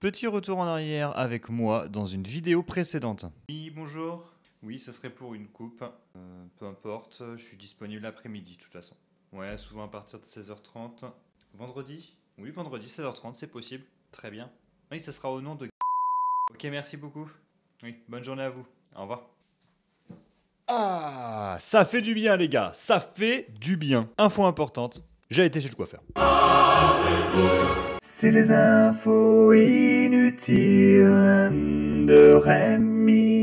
Petit retour en arrière avec moi dans une vidéo précédente. Oui, bonjour. Oui, ce serait pour une coupe. Euh, peu importe, je suis disponible l'après-midi de toute façon. Ouais, souvent à partir de 16h30. Vendredi Oui, vendredi, 16h30, c'est possible. Très bien. Oui, ce sera au nom de... Ok, merci beaucoup. Oui, bonne journée à vous. Au revoir. Ah, ça fait du bien les gars, ça fait du bien. Info importante, j'ai été chez le coiffeur. C'est les infos inutiles de Rémi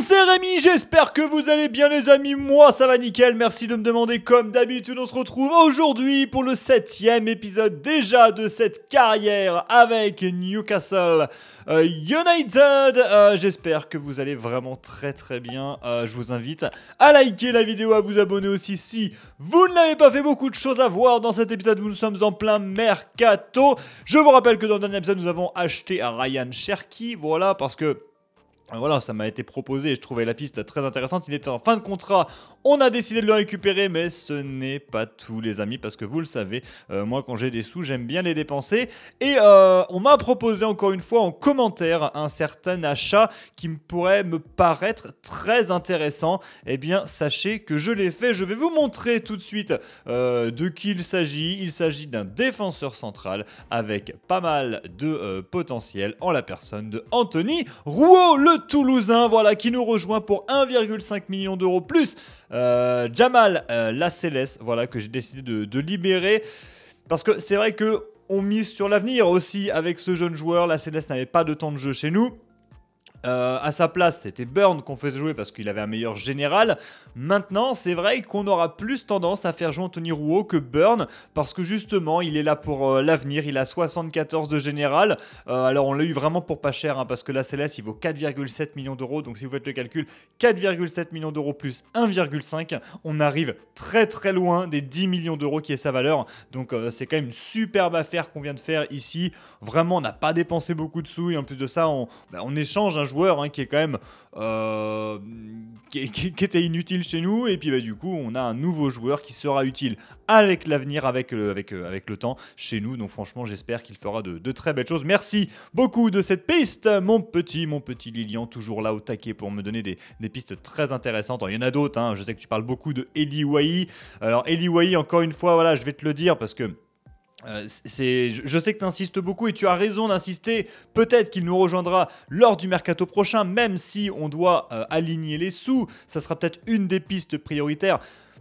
c'est Rémi, j'espère que vous allez bien les amis, moi ça va nickel, merci de me demander comme d'habitude, on se retrouve aujourd'hui pour le septième épisode déjà de cette carrière avec Newcastle euh, United, euh, j'espère que vous allez vraiment très très bien, euh, je vous invite à liker la vidéo, à vous abonner aussi si vous ne l'avez pas fait, beaucoup de choses à voir dans cet épisode, nous sommes en plein mercato, je vous rappelle que dans le dernier épisode nous avons acheté Ryan Sherky. voilà parce que voilà, ça m'a été proposé et je trouvais la piste très intéressante. Il était en fin de contrat, on a décidé de le récupérer, mais ce n'est pas tout, les amis, parce que vous le savez, euh, moi quand j'ai des sous, j'aime bien les dépenser. Et euh, on m'a proposé encore une fois en commentaire un certain achat qui me pourrait me paraître très intéressant. Eh bien, sachez que je l'ai fait. Je vais vous montrer tout de suite euh, de qui il s'agit. Il s'agit d'un défenseur central avec pas mal de potentiel en la personne de Anthony Rouault, Toulousain, voilà, qui nous rejoint pour 1,5 million d'euros plus euh, Jamal euh, la Céleste voilà, que j'ai décidé de, de libérer. Parce que c'est vrai que on mise sur l'avenir aussi avec ce jeune joueur. La Céleste n'avait pas de temps de jeu chez nous. Euh, à sa place, c'était Burn qu'on faisait jouer parce qu'il avait un meilleur général. Maintenant, c'est vrai qu'on aura plus tendance à faire jouer Anthony Rouault que Burn parce que justement, il est là pour euh, l'avenir. Il a 74 de général. Euh, alors, on l'a eu vraiment pour pas cher hein, parce que la CLS il vaut 4,7 millions d'euros. Donc, si vous faites le calcul, 4,7 millions d'euros plus 1,5, on arrive très très loin des 10 millions d'euros qui est sa valeur. Donc, c'est quand même une superbe affaire qu'on vient de faire ici. Vraiment, on n'a pas dépensé beaucoup de sous et en plus de ça, on, bah, on échange un Hein, qui est quand même euh, qui, était inutile chez nous et puis bah, du coup on a un nouveau joueur qui sera utile avec l'avenir, avec, avec, euh, avec le temps chez nous. Donc franchement j'espère qu'il fera de, très belles choses. Merci beaucoup de cette piste, mon petit, mon petit Lilian, toujours là au taquet pour me donner des, pistes très intéressantes. il y en a d'autres, hein. je sais que tu parles beaucoup de Eli Alors Eli encore une fois, voilà, je vais te le dire parce que euh, je sais que tu insistes beaucoup et tu as raison d'insister. Peut-être qu'il nous rejoindra lors du mercato prochain, même si on doit euh, aligner les sous. Ça sera peut-être une des pistes prioritaires.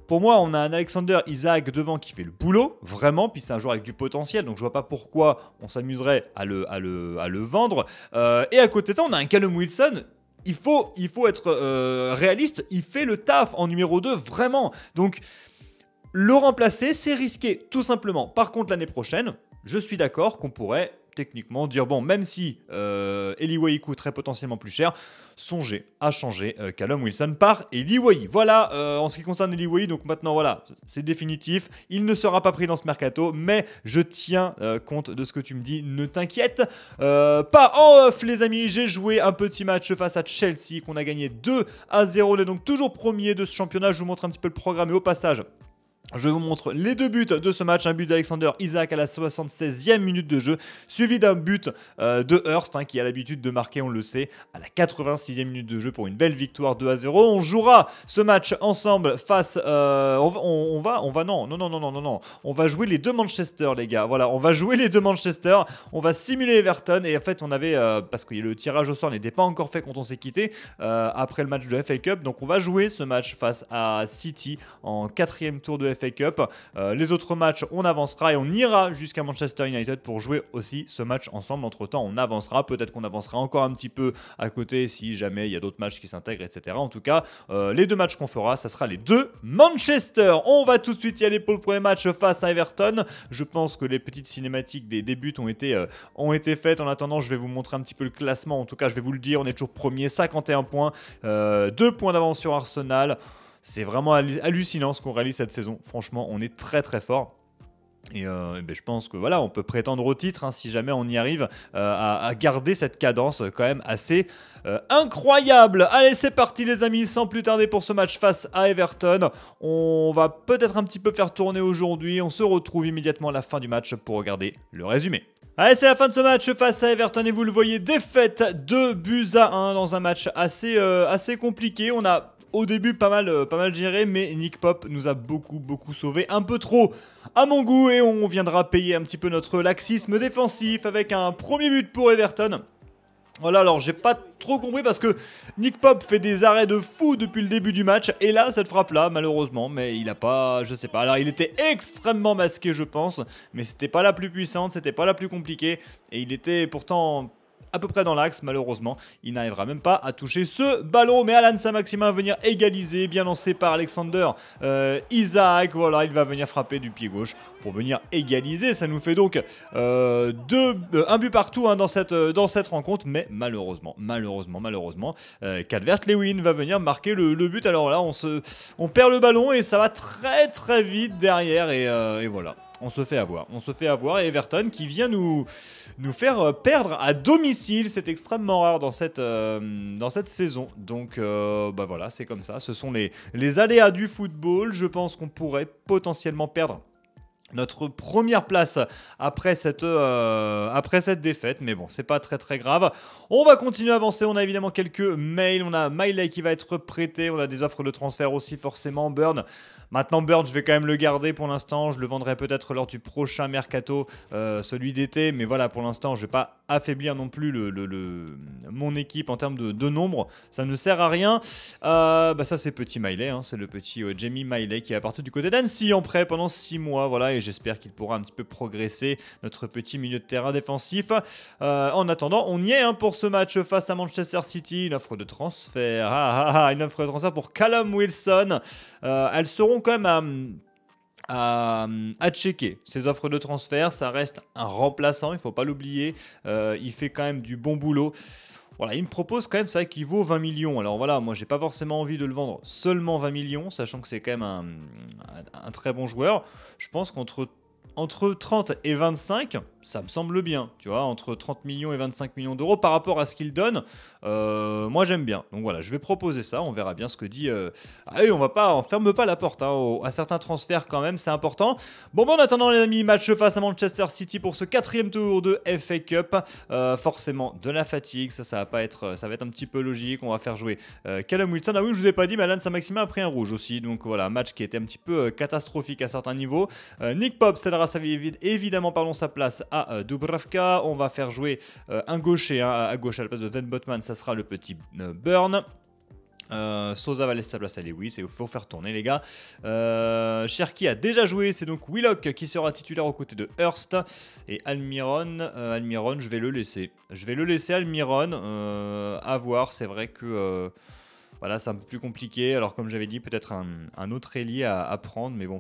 Pour moi, on a un Alexander Isaac devant qui fait le boulot, vraiment, puis c'est un joueur avec du potentiel, donc je vois pas pourquoi on s'amuserait à le, à le, vendre. Euh, et à côté de ça, on a un Callum Wilson il faut, il faut être réaliste, il fait le taf en numéro 2, vraiment. Donc, le remplacer, c'est risqué, tout simplement. Par contre, l'année prochaine, je suis d'accord qu'on pourrait techniquement dire bon, même si euh, Eli coûterait potentiellement plus cher, songez à changer euh, Callum Wilson par Eli Voilà euh, en ce qui concerne Eli donc maintenant voilà, c'est définitif. Il ne sera pas pris dans ce mercato, mais je tiens euh, compte de ce que tu me dis, ne t'inquiète pas. En off, les amis, j'ai joué un petit match face à Chelsea qu'on a gagné 2 à 0. On est donc toujours premier de ce championnat. Je vous montre un petit peu le programme et au passage. Je vous montre les deux buts de ce match, un but d'Alexander Isaac à la 76e minute de jeu, suivi d'un but euh, de Hurst hein, qui a l'habitude de marquer, on le sait, à la 86e minute de jeu pour une belle victoire 2 à 0. On jouera ce match ensemble face, euh, on, va, on va non, non, non, non, non, non, on va jouer les deux Manchester les gars. Voilà, on va jouer les deux Manchester, on va simuler Everton et en fait on avait euh, parce que le tirage au sort n'était pas encore fait quand on s'est quitté après le match de FA Cup, donc on va jouer ce match face à City en quatrième tour de FA euh, les autres matchs, on avancera et on ira jusqu'à Manchester United pour jouer aussi ce match ensemble. Entre temps, on avancera. Peut-être qu'on avancera encore un petit peu à côté si jamais il y a d'autres matchs qui s'intègrent, etc. En tout cas, euh, les deux matchs qu'on fera, ça sera les deux Manchester. On va tout de suite y aller pour le premier match face à Everton. Je pense que les petites cinématiques des débuts ont été, euh, ont été faites. En attendant, je vais vous montrer un petit peu le classement. En tout cas, je vais vous le dire, on est toujours premier, 51 points, deux points d'avance sur Arsenal. C'est vraiment hallucinant ce qu'on réalise cette saison. Franchement, on est très très fort. Et, euh, ben, je pense que voilà, on peut prétendre au titre hein, si jamais on y arrive euh, à, garder cette cadence euh, quand même assez incroyable. Allez, c'est parti les amis, sans plus tarder pour ce match face à Everton. On va peut-être un petit peu faire tourner aujourd'hui. On se retrouve immédiatement à la fin du match pour regarder le résumé. Allez, c'est la fin de ce match face à Everton et vous le voyez, défaite de buts à 1 dans un match assez, assez compliqué. On a au début pas mal, pas mal géré, mais Nick Pop nous a beaucoup, beaucoup sauvé. Un peu trop à mon goût et on viendra payer un petit peu notre laxisme défensif avec un premier but pour Everton. Voilà, alors j'ai pas trop compris parce que Nick Pop fait des arrêts de fou depuis le début du match. Et là, cette frappe-là, malheureusement, mais il a pas, je sais pas. Alors, il était extrêmement masqué, je pense, mais c'était pas la plus puissante, c'était pas la plus compliquée. Et il était pourtant à peu près dans l'axe. Malheureusement, il n'arrivera même pas à toucher ce ballon. Mais Alan saint va venir égaliser, bien lancé par Alexander euh, Isaac. Voilà, il va venir frapper du pied gauche pour venir égaliser. Ça nous fait donc euh, deux, euh, un but partout hein, dans, cette, euh, dans cette rencontre. Mais malheureusement, malheureusement, malheureusement, Calvert Lewin va venir marquer le, but. Alors là, on, se, on perd le ballon et ça va très très vite derrière. et, voilà on se fait avoir. On se fait avoir. Et Everton qui vient nous, nous faire perdre à domicile. C'est extrêmement rare dans cette, dans cette saison. Donc, bah voilà, c'est comme ça. Ce sont les, les aléas du football. Je pense qu'on pourrait potentiellement perdre notre première place après cette, euh, après cette défaite. Mais bon, c'est pas très très grave. On va continuer à avancer. On a évidemment quelques mails. On a Miley qui va être prêté. On a des offres de transfert aussi, forcément. Burn. Maintenant, Burn, je vais quand même le garder pour l'instant. Je le vendrai peut-être lors du prochain mercato, euh, celui d'été. Mais voilà, pour l'instant, je vais pas affaiblir non plus le, le, mon équipe en termes de, de, nombre. Ça ne sert à rien. Euh, bah ça, c'est petit Miley. Hein. C'est le petit Jamie Miley qui est à partir du côté d'Annecy en prêt pendant 6 mois. Voilà et j'espère qu'il pourra un petit peu progresser notre petit milieu de terrain défensif. Euh, en attendant, on y est hein, pour ce match face à Manchester City. Une offre de transfert, ah, ah, ah, une offre de transfert pour Callum Wilson. Euh, elles seront quand même à... À, checker. Ces offres de transfert, ça reste un remplaçant, il ne faut pas l'oublier. Euh, il fait quand même du bon boulot. Voilà, il me propose quand même, ça qui vaut 20 millions. Alors voilà, moi j'ai pas forcément envie de le vendre seulement 20 millions, sachant que c'est quand même un, un très bon joueur. Je pense qu'entre entre 30 et 25, ça me semble bien. Tu vois, entre 30 millions et 25 millions d'euros par rapport à ce qu'il donne, euh, moi j'aime bien. Donc voilà, je vais proposer ça. On verra bien ce que dit. Euh, ah on va pas, on ferme pas la porte hein, à certains transferts quand même, c'est important. Bon, bon, en attendant, les amis, match face à Manchester City pour ce quatrième tour de FA Cup. Euh, forcément, de la fatigue. Ça, ça va pas être, ça va être un petit peu logique. On va faire jouer Callum Wilson. Ah oui, je vous ai pas dit, mais Alan Saint-Maximin a pris un rouge aussi. Donc voilà, match qui était un petit peu catastrophique à certains niveaux. Nick Pop, c'est évidemment parlons sa place à euh, Dubravka. On va faire jouer euh, un gaucher hein, à gauche à la place de Van Botman, ça sera le petit euh, Burn. Sosa va laisser sa place à Lewis il faut faire tourner les gars. Euh, Cherki a déjà joué, c'est donc Willock qui sera titulaire aux côtés de Hurst et Almiron. Almiron, je vais le laisser. Je vais le laisser Almiron. à voir, c'est vrai que voilà, c'est un peu plus compliqué. Alors comme j'avais dit, peut-être un, autre ailier à, à, prendre, mais bon.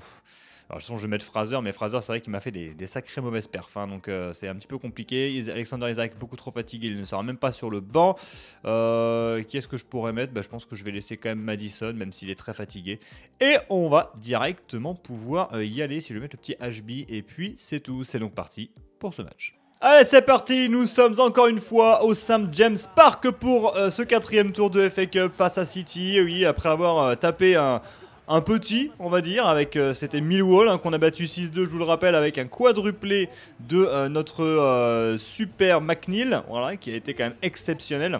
Alors, de toute façon, je vais mettre Fraser, mais Fraser, c'est vrai qu'il m'a fait des, sacrées mauvaises perfs. Hein, donc, euh, c'est un petit peu compliqué. Alexander Isaac, beaucoup trop fatigué. Il ne sera même pas sur le banc. Euh, qui est-ce que je pourrais mettre bah, Je pense que je vais laisser quand même Madison, même s'il est très fatigué. Et on va directement pouvoir euh, y aller si je mettre le petit HB. Et puis, c'est tout. C'est donc parti pour ce match. Allez, c'est parti, nous sommes encore une fois au St. James Park pour ce quatrième tour de FA Cup face à City. Oui, après avoir tapé un, un petit, on va dire, avec euh, c'était Millwall hein, qu'on a battu 6-2, je vous le rappelle, avec un quadruplé de euh, notre euh, super McNeil, voilà, qui a été quand même exceptionnel.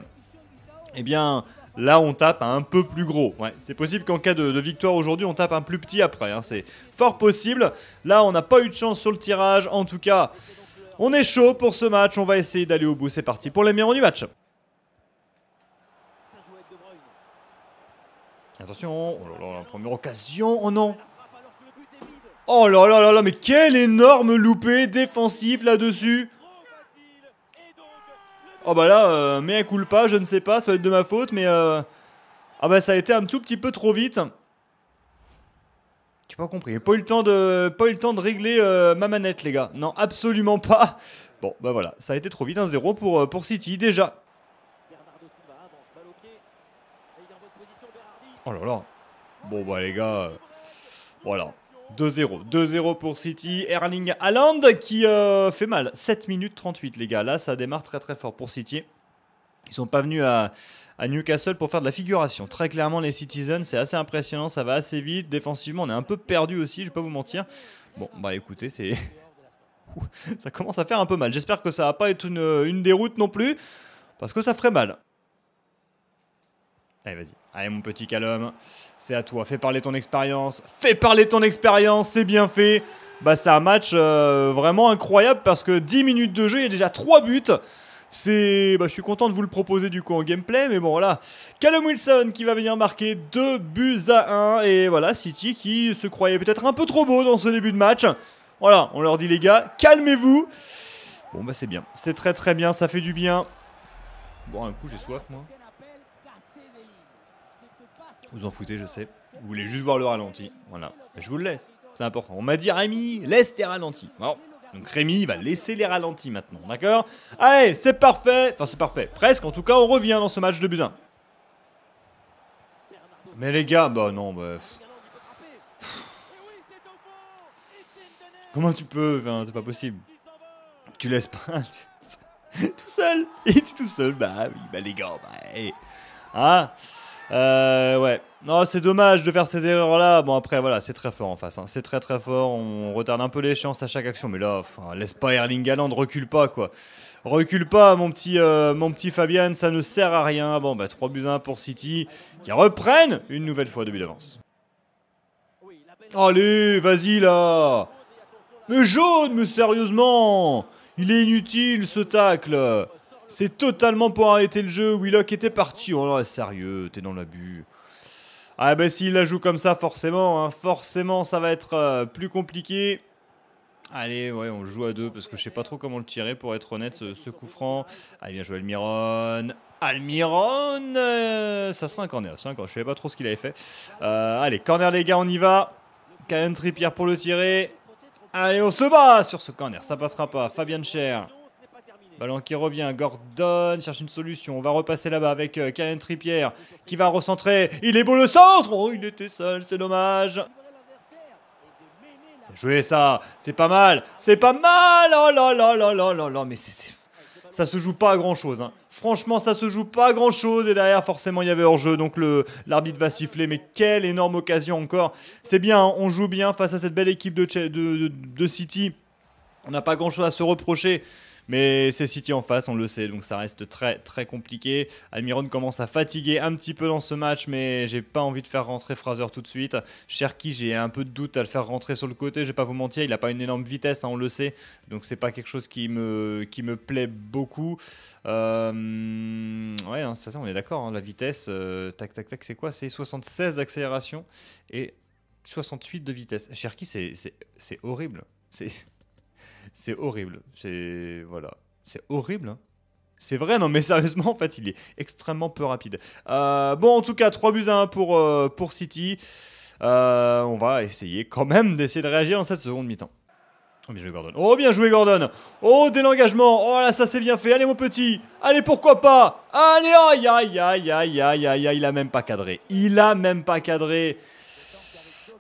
Eh bien, là on tape un peu plus gros. Ouais, c'est possible qu'en cas de, victoire aujourd'hui, on tape un plus petit après. Hein, c'est fort possible. Là, on n'a pas eu de chance sur le tirage. En tout cas, on est chaud pour ce match. On va essayer d'aller au bout. C'est parti pour les meilleurs du match. Attention, oh première occasion, oh non Oh là là là là, mais quel énorme loupé défensif là-dessus Oh bah là, euh, mais elle coule pas, je ne sais pas, ça va être de ma faute, mais... Euh, ah bah ça a été un tout petit peu trop vite. J'ai pas compris. Pas le temps de, pas eu le temps de régler euh, ma manette, les gars. Non, absolument pas. Bon, bah voilà, ça a été trop vite, 1-0 pour, pour City déjà. Oh là là. Bon, bah, les gars. Euh, voilà. 2-0. 2-0 pour City. Erling Haaland qui euh, fait mal. 7 minutes 38, les gars. Là, ça démarre très très fort pour City. Ils sont pas venus à, Newcastle pour faire de la figuration. Très clairement, les Citizens, c'est assez impressionnant. Ça va assez vite. Défensivement, on est un peu perdu aussi, je vais pas vous mentir. Bon, bah écoutez, c'est. ça commence à faire un peu mal. J'espère que ça va pas être une déroute non plus. Parce que ça ferait mal. Allez, vas-y. Allez, mon petit calum. C'est à toi. Fais parler ton expérience. Fais parler ton expérience. C'est bien fait. Bah, c'est un match euh, vraiment incroyable parce que 10 minutes de jeu et déjà 3 buts. C'est, bah, je suis content de vous le proposer du coup en gameplay, mais bon voilà. Callum Wilson qui va venir marquer 2 buts à 1 et voilà City qui se croyait peut-être un peu trop beau dans ce début de match. Voilà, on leur dit les gars, calmez-vous. Bon bah c'est bien, c'est très très bien, ça fait du bien. Bon un coup j'ai soif moi. Vous en foutez, je sais. Vous voulez juste voir le ralenti. Voilà. Ben, je vous le laisse. C'est important. On m'a dit Rémi, laisse tes ralentis. Bon. Donc Rémi va laisser les ralentis maintenant, d'accord Allez, c'est parfait. Enfin, c'est parfait. Presque, en tout cas, on revient dans ce match de butin. Mais les gars, bah non, bah... Comment tu peux c'est pas possible. Tu laisses pas... tout seul Il était tout seul, bah oui, bah les gars, bah... Hein euh, ouais. Non, c'est dommage de faire ces erreurs-là. Bon, après, voilà, c'est très fort en face. Hein. C'est très très fort. On retarde un peu l'échéance à chaque action. Mais là, hein, laisse pas Erling Haaland, recule pas, quoi. Recule pas, mon petit, euh, mon petit Fabian, ça ne sert à rien. Bon, bah 3 buts 1 pour City, qui reprennent une nouvelle fois de but d'avance. Allez, vas-y là Mais jaune, mais sérieusement Il est inutile ce tacle c'est totalement pour arrêter le jeu. Willock était parti. Oh là, sérieux, t'es dans l'abus. Ah bah s'il la joue comme ça, forcément, hein, forcément, ça va être euh, plus compliqué. Allez, ouais, on joue à deux parce que je sais pas trop comment le tirer pour être honnête, ce, coup franc. Allez, bien joué Almiron. Almiron euh, Ça sera un corner, c'est un Je savais pas trop ce qu'il avait fait. Euh, allez, corner les gars, on y va. Karen tripière pour le tirer. Allez, on se bat sur ce corner, ça passera pas. Fabian Cher. Ballon qui revient, Gordon cherche une solution. On va repasser là-bas avec euh, Kalen qui va recentrer. Il est beau le centre Oh, il était seul, c'est dommage. Jouer ça, c'est pas mal, c'est pas mal. Oh là là là là là là, mais ça se joue pas à grand chose. Hein. Franchement, ça se joue pas à grand chose. Et derrière, forcément, il y avait hors-jeu. Donc l'arbitre va siffler. Mais quelle énorme occasion encore. C'est bien, on joue bien face à cette belle équipe de City. On n'a pas grand chose à se reprocher. Mais c'est City en face, on le sait, donc ça reste très très compliqué. Almiron commence à fatiguer un petit peu dans ce match, mais j'ai pas envie de faire rentrer Fraser tout de suite. Cherki, j'ai un peu de doute à le faire rentrer sur le côté, je vais pas vous mentir, il a pas une énorme vitesse, hein, on le sait, donc c'est pas quelque chose qui me, qui me plaît beaucoup. Euh, ouais, hein, c'est ça, on est d'accord, hein, la vitesse, euh, tac tac tac, c'est quoi C'est 76 d'accélération et 68 de vitesse. Cherki, c'est horrible. C'est c'est horrible. C'est voilà, c'est horrible. Hein. C'est vrai, non, mais sérieusement, en fait, il est extrêmement peu rapide. Euh, bon, en tout cas, 3 buts à 1 pour, euh, pour City. Euh, on va essayer quand même d'essayer de réagir en cette seconde mi-temps. Oh, bien joué, Gordon. Oh, bien joué, Gordon. Oh, dès l'engagement. Oh là, ça c'est bien fait. Allez, mon petit. Allez, pourquoi pas. Allez, aïe, aïe, aïe, aïe, aïe, aïe, aïe. Il a même pas cadré. Il a même pas cadré.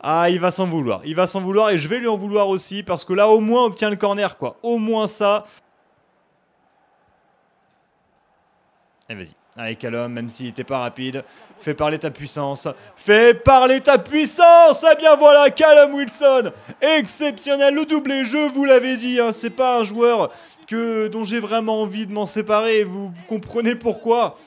Ah, il va s'en vouloir. Il va s'en vouloir et je vais lui en vouloir aussi parce que là, au moins, on obtient le corner, quoi. Au moins ça. Et eh, vas-y. Allez, Calum, même s'il n'était pas rapide, fais parler ta puissance. Fais parler ta puissance Ah bien voilà, Calum Wilson Exceptionnel, le doublé, je vous l'avais dit, hein, c'est pas un joueur que, dont j'ai vraiment envie de m'en séparer, vous comprenez pourquoi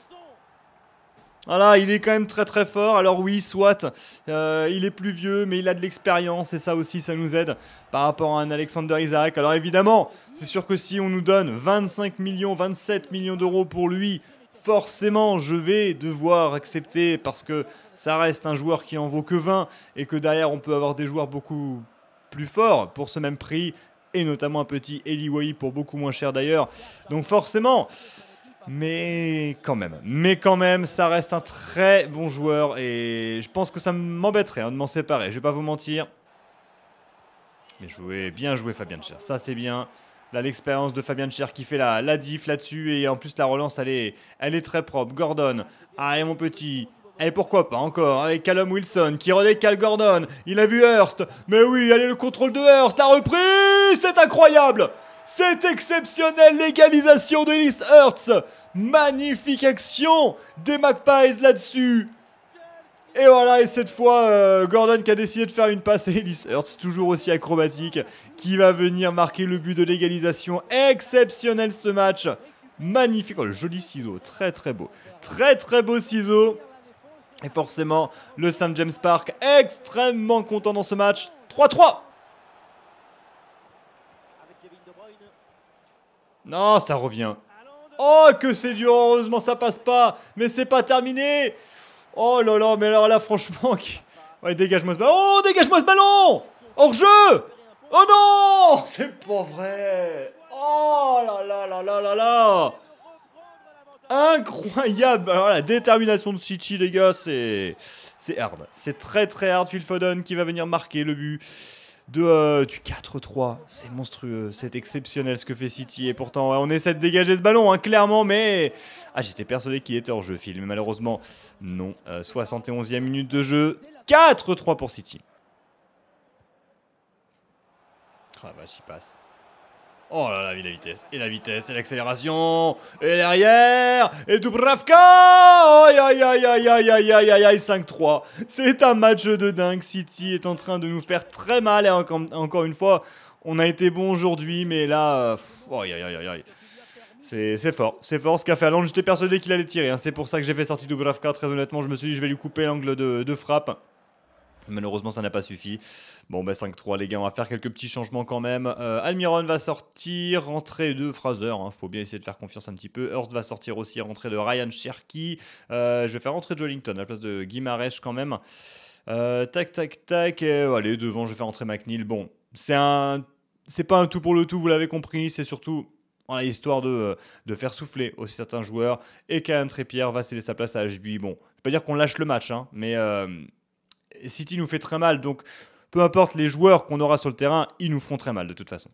voilà, il est quand même très très fort. Alors oui, soit euh, il est plus vieux, mais il a de l'expérience et ça aussi, ça nous aide par rapport à un Alexander Isaac. Alors évidemment, c'est sûr que si on nous donne 25 millions, 27 millions d'euros pour lui, forcément, je vais devoir accepter parce que ça reste un joueur qui en vaut que 20 et que derrière, on peut avoir des joueurs beaucoup plus forts pour ce même prix et notamment un petit Wai pour beaucoup moins cher d'ailleurs. Donc forcément, mais quand même, mais quand même, ça reste un très bon joueur et je pense que ça m'embêterait hein, de m'en séparer. Je vais pas vous mentir. Mais joué, bien joué Fabien Cher. Ça c'est bien. Là l'expérience de Fabien Cher qui fait la, la diff là-dessus et en plus la relance elle est, elle est très propre. Gordon, allez ah, mon petit, et pourquoi pas encore avec Callum Wilson qui redécale Gordon. Il a vu Hurst. Mais oui, allez le contrôle de Hurst. La repris, c'est incroyable. C'est exceptionnel, légalisation d'Elise Hurts Magnifique action des Magpies là-dessus et voilà, et cette fois, euh, Gordon qui a décidé de faire une passe à Ellis Hurts, toujours aussi acrobatique, qui va venir marquer le but de légalisation. Exceptionnel ce match. Magnifique. Oh, le joli ciseau. Très, très beau. Très, très beau ciseau. Et forcément, le St. James Park, extrêmement content dans ce match. 3-3 Non, ça revient. Oh, que c'est dur, heureusement ça passe pas. Mais c'est pas terminé. Oh là là, mais alors là, franchement. Ouais, dégage-moi ce ballon. Oh, dégage-moi ce ballon Hors-jeu Oh non C'est pas vrai Oh là là là là là là Incroyable Alors la détermination de City, les gars, c'est... C'est hard. C'est très très hard, Phil Foden qui va venir marquer le but de, euh, du 4-3. C'est monstrueux, c'est exceptionnel ce que fait City. Et pourtant, on essaie de dégager ce ballon, hein, clairement, mais. Ah, j'étais persuadé qu'il était hors jeu, film mais malheureusement, non. 71e euh, minute de jeu, 4-3 pour City. Ah, bah, j'y passe. Oh là là, la vitesse, et la vitesse, et l'accélération, et l'arrière, et Dubravka Aïe aïe aïe aïe aïe aïe aïe aïe aïe 5-3. C'est un match de dingue, City est en train de nous faire très mal, et encore une fois, on a été bon aujourd'hui, mais là... aïe aïe aïe aïe c'est fort, c'est fort ce qu'a fait Allende, j'étais persuadé qu'il allait tirer, c'est pour ça que j'ai fait sortir Dubravka, très honnêtement je me suis dit je vais lui couper l'angle de, de frappe. Malheureusement, ça n'a pas suffi. Bon, bah 5-3, les gars, on va faire quelques petits changements quand même. Euh, Almiron va sortir, rentrée de Fraser, Il hein, faut bien essayer de faire confiance un petit peu. Hurst va sortir aussi, rentrée de Ryan Cherky. Euh, je vais faire rentrer Jolington à la place de Guimarèche quand même. Euh, tac, tac, tac. allez, devant, je vais faire rentrer McNeil. Bon, c'est un... C'est pas un tout pour le tout, vous l'avez compris, c'est surtout voilà, histoire de, de, faire souffler aussi certains joueurs. Et qu'un Trépierre va céder sa place à Hbi. Bon, je pas dire qu'on lâche le match, hein, mais City nous fait très mal, donc peu importe les joueurs qu'on aura sur le terrain, ils nous feront très mal de toute façon.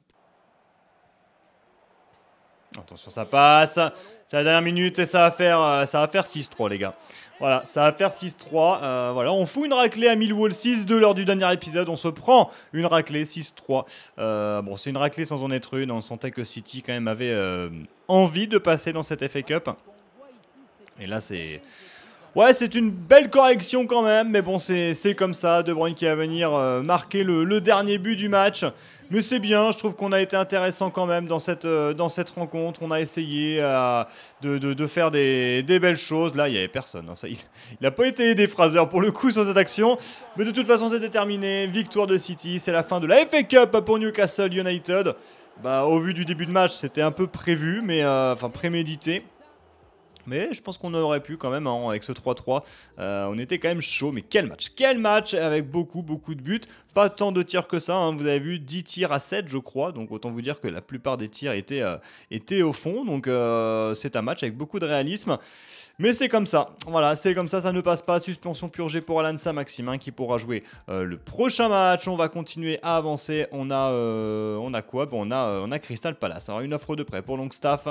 Attention, ça passe. C'est la dernière minute et ça va faire, euh, ça faire 6-3, les gars. Voilà, ça va faire 6-3. Euh, voilà, on fout une raclée à Millwall 6-2 lors du dernier épisode. On se prend une raclée 6-3. Euh, bon, c'est une raclée sans en être une. On sentait que City, quand même, avait envie de passer dans cette FA Cup. Et là, c'est. Ouais, c'est une belle correction quand même, mais bon, c'est comme ça. De Bruyne qui va venir euh, marquer le, dernier but du match. Mais c'est bien, je trouve qu'on a été intéressant quand même dans cette, euh, dans cette rencontre. On a essayé euh, de, faire des, belles choses. Là, il n'y avait personne. Hein. il n'a pas été des Fraser, pour le coup, sur cette action. Mais de toute façon, c'est déterminé. Victoire de City. C'est la fin de la FA Cup pour Newcastle United. Bah, au vu du début de match, c'était un peu prévu, mais enfin prémédité. Mais je pense qu'on aurait pu quand même, hein, avec ce 3-3, euh, on était quand même chaud. Mais quel match Quel match avec beaucoup, beaucoup de buts. Pas tant de tirs que ça, hein. vous avez vu 10 tirs à 7, je crois. Donc autant vous dire que la plupart des tirs étaient, euh, étaient au fond. Donc euh, c'est un match avec beaucoup de réalisme. Mais c'est comme ça. Voilà, c'est comme ça, ça ne passe pas. Suspension purgée pour Alan Saint-Maximin hein, qui pourra jouer euh, le prochain match. On va continuer à avancer. On a, euh, on a quoi bon, on, a, euh, on a Crystal Palace. Alors, hein. une offre de prêt pour Longstaff.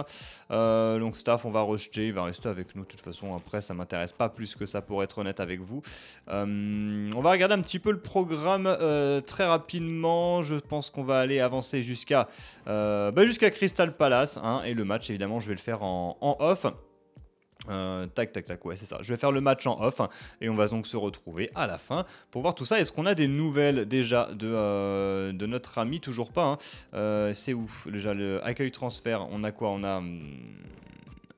Longstaff, on va rejeter. Il va rester avec nous. De toute façon, après, ça ne m'intéresse pas plus que ça pour être honnête avec vous. on va regarder un petit peu le programme très rapidement. Je pense qu'on va aller avancer jusqu'à bah, Crystal Palace. Hein. et le match, évidemment, je vais le faire en, en off. Euh, tac, tac, tac, ouais, c'est ça. Je vais faire le match en off hein, et on va donc se retrouver à la fin pour voir tout ça. Est-ce qu'on a des nouvelles déjà de, euh, de notre ami Toujours pas. Hein euh, c'est ouf. Déjà, le accueil transfert, on a quoi On a. Hmm,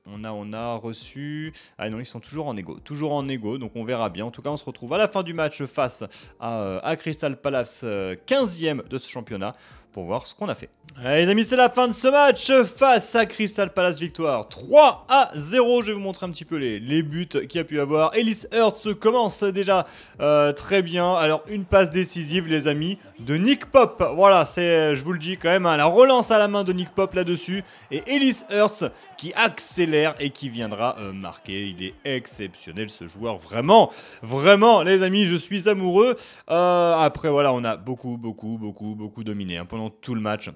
on a, on a reçu. Ah non, ils sont toujours en égo. Toujours en égo, donc on verra bien. En tout cas, on se retrouve à la fin du match face à, Crystal Palace, 15 ème de ce championnat pour voir ce qu'on a fait. les amis, c'est la fin de ce match face à Crystal Palace victoire 3 à 0. Je vais vous montrer un petit peu les, buts qu'il y a pu avoir. Ellis Hurts commence déjà euh, très bien. Alors une passe décisive les amis de Nick Pop. Voilà, c'est je vous le dis quand même, hein, la relance à la main de Nick Pop là-dessus. Et Ellis Hurts qui accélère et qui viendra euh, marquer. Il est exceptionnel ce joueur, vraiment, vraiment les amis, je suis amoureux. Euh, après voilà, on a beaucoup, beaucoup, beaucoup, beaucoup dominé. Hein. pendant tout le match.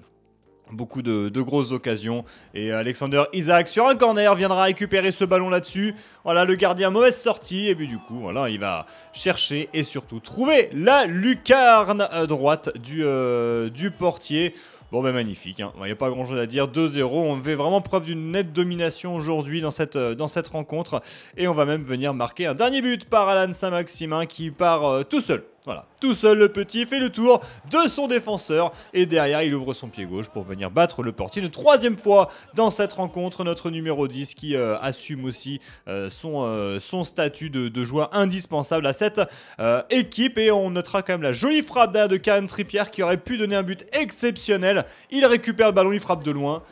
Beaucoup de, grosses occasions. Et Alexander Isaac sur un corner viendra récupérer ce ballon là-dessus. Voilà, le gardien, mauvaise sortie. Et puis du coup, voilà, il va chercher et surtout trouver la lucarne droite du, euh, du portier. Bon ben magnifique, hein. il y n'y a pas grand chose à dire, 2-0, on fait vraiment preuve d'une nette domination aujourd'hui dans cette, euh, dans cette rencontre et on va même venir marquer un dernier but par Alan Saint-Maximin qui part euh, tout seul voilà, tout seul le petit fait le tour de son défenseur et derrière il ouvre son pied gauche pour venir battre le portier une troisième fois dans cette rencontre. Notre numéro 10 qui euh, assume aussi euh, son, euh, son statut de, joueur indispensable à cette équipe et on notera quand même la jolie frappe de Karen Trippier qui aurait pu donner un but exceptionnel. Il récupère le ballon, il frappe de loin.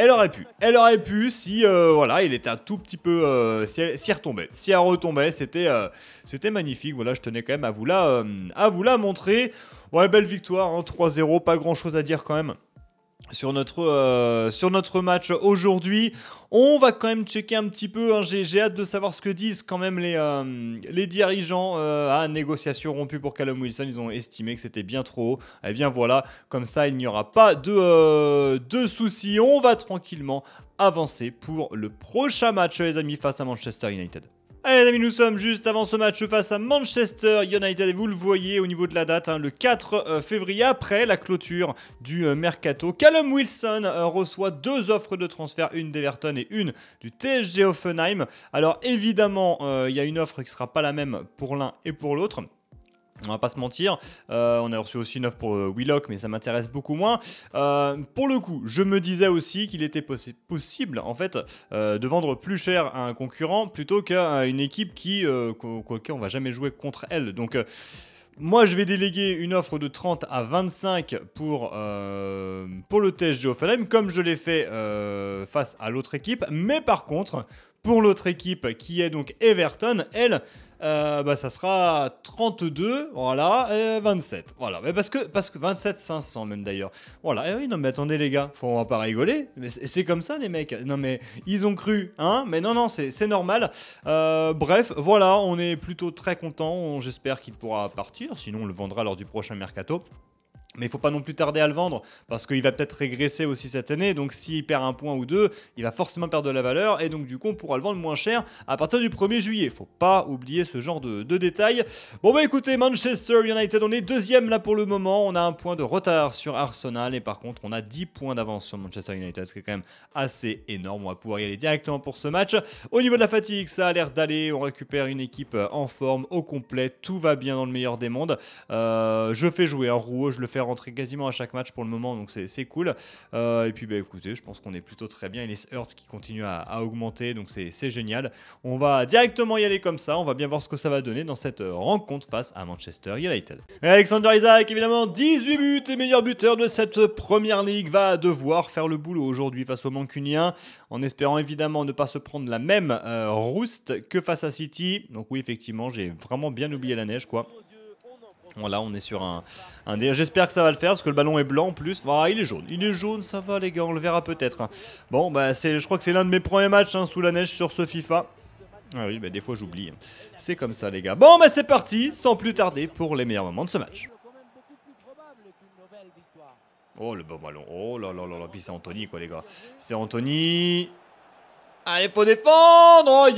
Elle aurait pu. Elle aurait pu si euh, voilà, il était un tout petit peu euh, si, elle, si, retombait. Si elle retombait, c'était euh, c'était magnifique. Voilà, je tenais quand même à vous la à vous la montrer. Ouais, belle victoire, en hein, 3-0, pas grand-chose à dire quand même sur notre, euh, sur notre match aujourd'hui. On va quand même checker un petit peu. Hein. J'ai hâte de savoir ce que disent quand même les, euh, les dirigeants euh, à négociation rompue pour Callum Wilson. Ils ont estimé que c'était bien trop haut. Eh bien voilà, comme ça, il n'y aura pas de, de soucis. On va tranquillement avancer pour le prochain match, les amis, face à Manchester United. Allez les amis, nous sommes juste avant ce match face à Manchester United et vous le voyez au niveau de la date, hein, le 4 euh, février après la clôture du euh, mercato. Callum Wilson euh, reçoit deux offres de transfert, une d'Everton et une du TSG Offenheim. Alors évidemment, il y a une offre qui ne sera pas la même pour l'un et pour l'autre. On va pas se mentir. Euh, on a reçu aussi une offre pour euh, Willock, mais ça m'intéresse beaucoup moins. Euh, pour le coup, je me disais aussi qu'il était possible, en fait, de vendre plus cher à un concurrent plutôt qu'à une équipe qui, qu'on on va jamais jouer contre elle. Donc moi, je vais déléguer une offre de 30 à 25 pour, pour le TSG Offenheim, comme je l'ai fait face à l'autre équipe. Mais par contre, pour l'autre équipe qui est donc Everton, elle, euh, bah, ça sera 32, voilà, et 27. Voilà, mais parce que, parce que 27 500 même d'ailleurs. Voilà, et eh oui, non mais attendez les gars, faut, on va pas rigoler, mais c'est comme ça les mecs. Non mais ils ont cru, hein, mais non, non, c'est normal. Euh, bref, voilà, on est plutôt très content, j'espère qu'il pourra partir, sinon on le vendra lors du prochain mercato. Mais il faut pas non plus tarder à le vendre parce qu'il va peut-être régresser aussi cette année. Donc s'il perd un point ou deux, il va forcément perdre de la valeur et donc du coup on pourra le vendre moins cher à partir du 1er juillet. il ne Faut pas oublier ce genre de, détails. Bon bah écoutez, Manchester United, on est deuxième là pour le moment. On a un point de retard sur Arsenal et par contre on a 10 points d'avance sur Manchester United, ce qui est quand même assez énorme. On va pouvoir y aller directement pour ce match. Au niveau de la fatigue, ça a l'air d'aller. On récupère une équipe en forme au complet. Tout va bien dans le meilleur des mondes. Euh, je fais jouer en rouge je le fais en rentrer quasiment à chaque match pour le moment, donc c'est cool. Euh, et puis bah, écoutez, je pense qu'on est plutôt très bien. il les Hurts qui continuent à, augmenter, donc c'est génial. On va directement y aller comme ça, on va bien voir ce que ça va donner dans cette euh, rencontre face à Manchester United. Alexander Isaac, évidemment, 18 buts et meilleur buteur de cette première ligue, va devoir faire le boulot aujourd'hui face aux Mancuniens, en espérant évidemment ne pas se prendre la même euh, que face à City. Donc oui, effectivement, j'ai vraiment bien oublié la neige, quoi. Voilà, on est sur un, un J'espère que ça va le faire parce que le ballon est blanc en plus. Ah, il est jaune. Il est jaune, ça va les gars, on le verra peut-être. Hein. Bon, bah, je crois que c'est l'un de mes premiers matchs hein, sous la neige sur ce FIFA. Ah oui, bah, des fois j'oublie. Hein. C'est comme ça les gars. Bon, bah, c'est parti, sans plus tarder, pour les meilleurs moments de ce match. Oh, le bon ballon. Oh là là là là. Puis c'est Anthony, quoi, les gars. C'est Anthony. Allez, faut défendre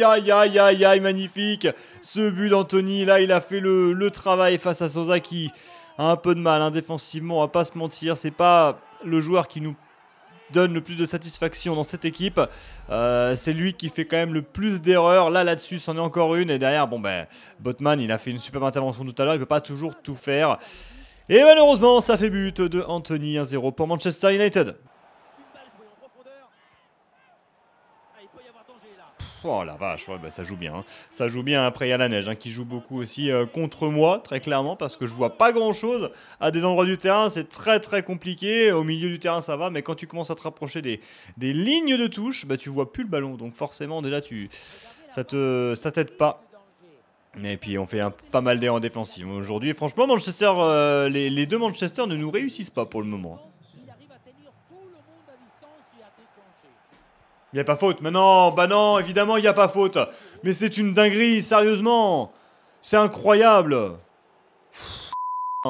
magnifique Ce but d'Anthony, là, il a fait le, travail face à Sosa qui a un peu de mal hein, défensivement, on va pas se mentir. C'est pas le joueur qui nous donne le plus de satisfaction dans cette équipe. Euh, c'est lui qui fait quand même le plus d'erreurs. Là, là-dessus, c'en est encore une. Et derrière, bon ben, Botman, il a fait une superbe intervention tout à l'heure. Il peut pas toujours tout faire. Et malheureusement, ça fait but de Anthony 1-0 pour Manchester United. Oh la vache, bah, ça joue bien. Hein. Ça joue bien. Après, il y a la neige hein, qui joue beaucoup aussi euh, contre moi, très clairement, parce que je vois pas grand chose. À des endroits du terrain, c'est très très compliqué. Au milieu du terrain, ça va, mais quand tu commences à te rapprocher des, des lignes de touche, bah, tu vois plus le ballon. Donc forcément, déjà, tu, ça te ça t'aide pas. Et puis on fait un, pas mal d'erreurs défensives aujourd'hui. Franchement, Manchester, euh, les deux Manchester ne nous réussissent pas pour le moment. Il a pas faute. Mais non, bah non, évidemment, il n'y a pas faute. Mais c'est une dinguerie, sérieusement. C'est incroyable.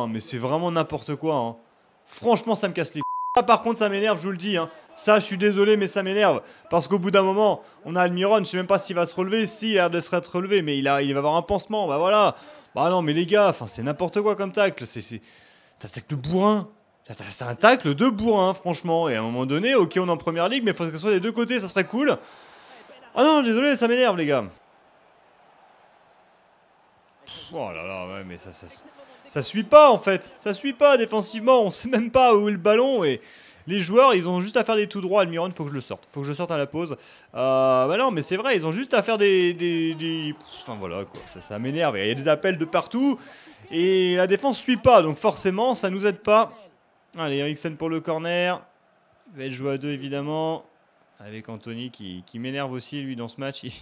mais c'est vraiment n'importe quoi. Hein. Franchement, ça me casse les ça, par contre, ça m'énerve, je vous le dis. Hein. Ça, je suis désolé, mais ça m'énerve. Parce qu'au bout d'un moment, on a Almiron, je sais même pas s'il va se relever. Si, il a l'air de se relever, mais il, a, il va avoir un pansement, bah voilà. Bah non, mais les gars, c'est n'importe quoi comme tacle. C'est. T'as tacle le bourrin. C'est un tacle de bourrin, franchement. Et à un moment donné, ok, on est en première ligue, mais il faut que ce soit des deux côtés, ça serait cool. Ah non, désolé, ça m'énerve, les gars. oh là là, mais ça, ça, ça, suit pas en fait. Ça suit pas défensivement. On sait même pas où est le ballon et les joueurs, ils ont juste à faire des tout droits. Almiron, faut que je le sorte. Faut que je le sorte à la pause. Euh, bah non, mais c'est vrai, ils ont juste à faire des, enfin voilà quoi. Ça, ça m'énerve. Il y a des appels de partout et la défense suit pas, donc forcément, ça nous aide pas. Allez, Eriksen pour le corner. Il va être joué à deux, évidemment. Avec Anthony qui, qui m'énerve aussi, lui, dans ce match.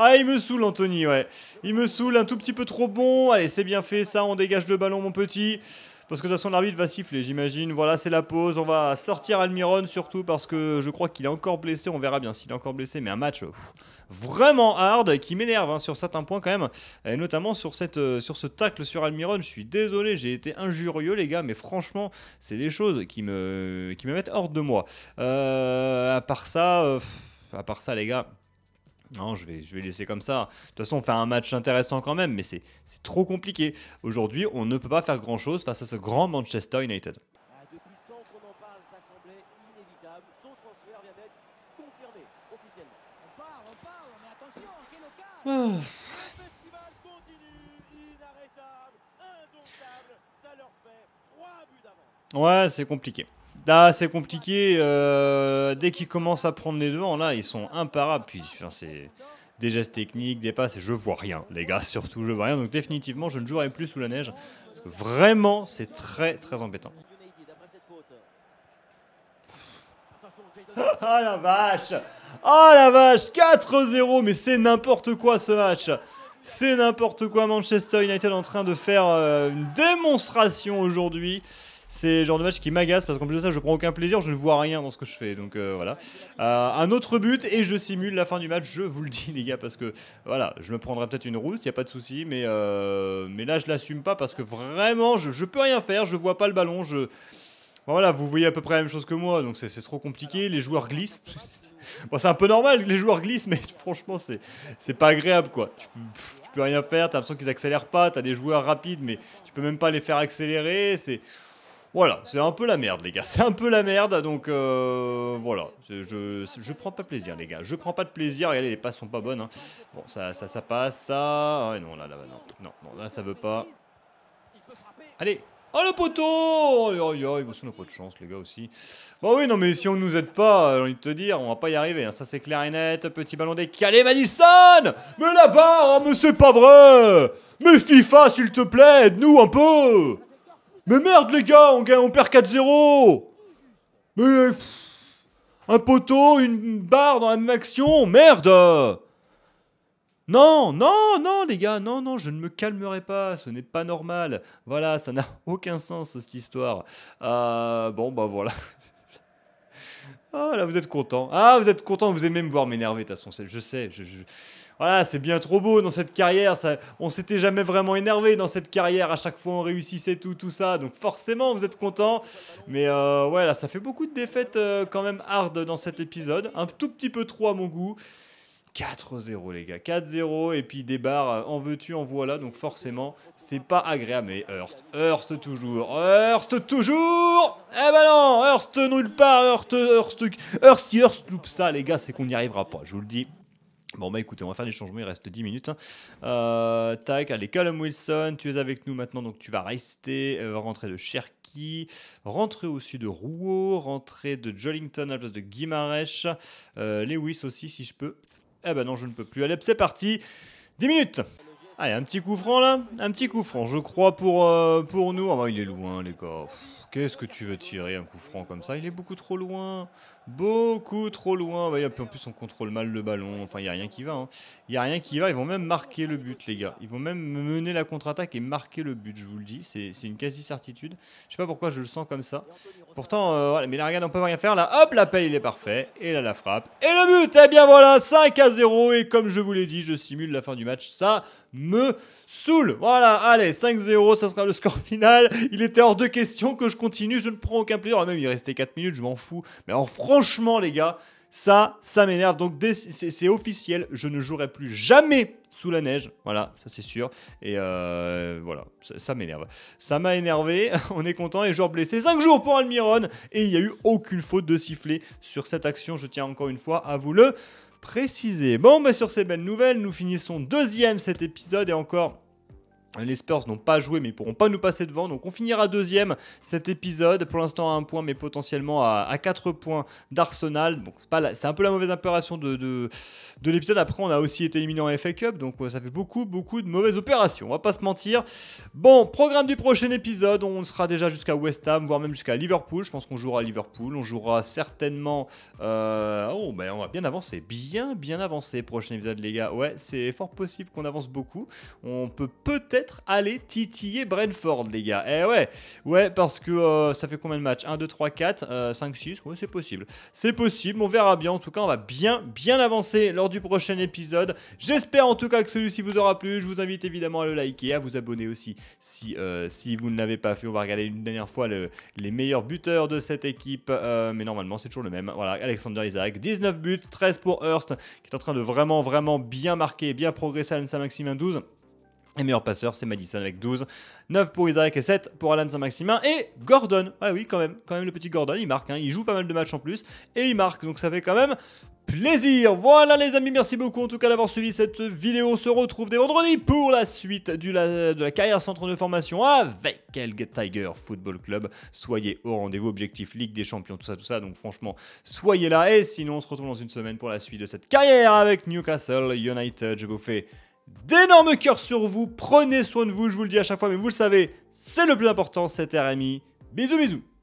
Ah, il me saoule, Anthony, ouais. Il me saoule, un tout petit peu trop bon. Allez, c'est bien fait, ça. On dégage le ballon, mon petit. Parce que de toute façon, l'arbitre va siffler, j'imagine. Voilà, c'est la pause. On va sortir Almiron, surtout parce que je crois qu'il est encore blessé. On verra bien s'il est encore blessé. Mais un match vraiment hard qui m'énerve hein, sur certains points, quand même. Et notamment sur, cette, euh, sur ce tacle sur Almiron. Je suis désolé, j'ai été injurieux, les gars. Mais franchement, c'est des choses qui me, qui me mettent hors de moi. Euh, part ça, euh, à part ça, les gars. Non, je vais, je vais laisser comme ça. De toute façon, on fait un match intéressant quand même, mais c'est trop compliqué. Aujourd'hui, on ne peut pas faire grand-chose face à ce grand Manchester United. Ouais, c'est compliqué. Là, bah, c'est compliqué. Euh, dès qu'ils commencent à prendre les devants, là, ils sont imparables. Puis, c'est des gestes techniques, des passes, et je vois rien, les gars, surtout, je vois rien. Donc, définitivement, je ne jouerai plus sous la neige. Parce que vraiment, c'est très, très embêtant. Oh la vache Oh la vache 4-0, mais c'est n'importe quoi ce match c'est n'importe quoi Manchester United en train de faire euh, une démonstration aujourd'hui. C'est le genre de match qui m'agace parce qu'en plus de ça, je prends aucun plaisir, je ne vois rien dans ce que je fais. Donc euh, voilà. Euh, un autre but et je simule la fin du match, je vous le dis les gars, parce que voilà, je me prendrai peut-être une rousse, il n'y a pas de souci, mais, euh, mais là je l'assume pas parce que vraiment, je, ne peux rien faire, je vois pas le ballon, je. Voilà, vous voyez à peu près la même chose que moi, donc c'est trop compliqué, les joueurs glissent. Bon, c'est un peu normal, que les joueurs glissent, mais franchement, c'est pas agréable, quoi. Tu, tu peux rien faire, t'as l'impression qu'ils accélèrent pas, tu as des joueurs rapides, mais tu peux même pas les faire accélérer, c'est... Voilà, c'est un peu la merde, les gars. C'est un peu la merde, donc euh, voilà. Je, je, prends pas plaisir, les gars. Je prends pas de plaisir. Regardez, les passes sont pas bonnes. Hein. Bon, ça, ça, ça passe, ça. Ah ouais, non, là, là, non. non, non, là, ça veut pas. Allez, Oh le poteau Oh, aïe, aïe, on n'a pas de chance les gars aussi. Bah oui, non mais si on nous aide pas, j'ai envie de te dire, on va pas y arriver. Hein. Ça c'est clair et net, petit ballon décalé, Madison Mais là-bas, hein, mais c'est pas vrai Mais FIFA, s'il te plaît, aide-nous un peu mais merde, les gars, on, on perd 4-0 Mais... Euh, un poteau, une barre dans la même action Merde non, non, non, les gars, non, non, je ne me calmerai pas, ce n'est pas normal. Voilà, ça n'a aucun sens, cette histoire. Euh, bon, bah voilà. Ah, là, vous êtes content. Ah, vous êtes content, vous aimez me voir m'énerver, de toute façon, je sais. je voilà, c'est bien trop beau dans cette carrière. Ça, on s'était jamais vraiment énervé dans cette carrière. À chaque fois, on réussissait tout, tout ça. Donc forcément, vous êtes content. Mais voilà, euh, ouais, ça fait beaucoup de défaites euh, quand même hard dans cet épisode. Un tout petit peu trop à mon goût. 4-0 les gars, 4-0 et puis des euh, en veux-tu, en voilà, donc forcément c'est pas agréable, mais Hearst, Hearst toujours, Hearst toujours Eh ben non, Hearst nulle part, Hearst, Hearst, Hearst, Hurst, Hearst loupe ça les gars c'est qu'on n'y arrivera pas, je vous le dis. Bon bah écoutez, on va faire des changements, il reste 10 minutes. Hein. Euh, tac, allez, Callum Wilson, tu es avec nous maintenant, donc tu vas rester, euh, rentrer de Cherki, rentrer aussi de Rouault, rentrer de Jollington à la place de Guimarèche, euh, Lewis aussi si je peux. Eh ben non, je ne peux plus. Allez, c'est parti, 10 minutes Allez, un petit coup franc là, un petit coup franc, je crois pour, pour nous. Ah bah, il est loin les gars, Qu'est-ce que tu veux tirer un coup franc comme ça Il est beaucoup trop loin. Beaucoup trop loin. Bah, en plus, on contrôle mal le ballon. Enfin, il n'y a rien qui va. Hein. Il n'y a rien qui va. Ils vont même marquer le but, les gars. Ils vont même mener la contre-attaque et marquer le but, je vous le dis. C'est une quasi-certitude. Je sais pas pourquoi je le sens comme ça. Pourtant, euh, voilà. Mais là, regarde, on peut rien faire. Là, hop, l'appel, il est parfait. Et là, la frappe. Et le but Eh bien, voilà, 5 à 0. Et comme je vous l'ai dit, je simule la fin du match. Ça me Soul, voilà, allez, 5-0, ça sera le score final. Il était hors de question que je continue, je ne prends aucun plaisir. Même il restait 4 minutes, je m'en fous. Mais alors franchement les gars, ça, ça m'énerve. Donc c'est officiel, je ne jouerai plus jamais sous la neige. Voilà, ça c'est sûr. Et euh, voilà, ça, m'énerve. Ça m'a énervé, on est content. Et joueur blessé, 5 jours pour Almiron. Et il n'y a eu aucune faute de siffler sur cette action, je tiens encore une fois à vous le précisé. Bon, bah sur ces belles nouvelles, nous finissons deuxième cet épisode et encore les Spurs n'ont pas joué mais ils pourront pas nous passer devant. Donc on finira deuxième cet épisode. Pour l'instant à un point mais potentiellement à, quatre points d'Arsenal. Donc c'est un peu la mauvaise opération de, de, l'épisode. Après on a aussi été éliminé en FA Cup. Donc ça fait beaucoup beaucoup de mauvaises opérations. On va pas se mentir. Bon, programme du prochain épisode. On sera déjà jusqu'à West Ham, voire même jusqu'à Liverpool. Je pense qu'on jouera à Liverpool. On jouera certainement... Euh, oh ben on va bien avancer. Bien bien avancer prochain épisode les gars. Ouais c'est fort possible qu'on avance beaucoup. On peut peut-être Allez, aller titiller Brentford, les gars. Eh ouais, ouais, parce que euh, ça fait combien de matchs 1, 2, 3, 4, 5, 6. Ouais, c'est possible. C'est possible, on verra bien. En tout cas, on va bien, bien avancer lors du prochain épisode. J'espère en tout cas que celui-ci vous aura plu. Je vous invite évidemment à le liker, à vous abonner aussi si, euh, si vous ne l'avez pas fait. On va regarder une dernière fois le, les meilleurs buteurs de cette équipe. Euh, mais normalement, c'est toujours le même. Voilà, Alexander Isaac, 19 buts, 13 pour Hurst, qui est en train de vraiment, vraiment bien marquer, bien progresser à l'Ansa Maximin 12. Et meilleur passeur, c'est Madison avec 12. 9 pour Isaac et 7 pour Alan Saint-Maximin. Et Gordon, ah oui, quand même, quand même le petit Gordon, il marque. Hein. il joue pas mal de matchs en plus. Et il marque, donc ça fait quand même plaisir. Voilà les amis, merci beaucoup en tout cas d'avoir suivi cette vidéo. On se retrouve dès vendredi pour la suite du, de la carrière centre de formation avec Get Tiger Football Club. Soyez au rendez-vous, objectif Ligue des Champions, tout ça, tout ça. Donc franchement, soyez là. Et sinon, on se retrouve dans une semaine pour la suite de cette carrière avec Newcastle United. Je vous fais d'énormes cœurs sur vous. Prenez soin de vous, je vous le dis à chaque fois, mais vous le savez, c'est le plus important, c'était RMI. Bisous, bisous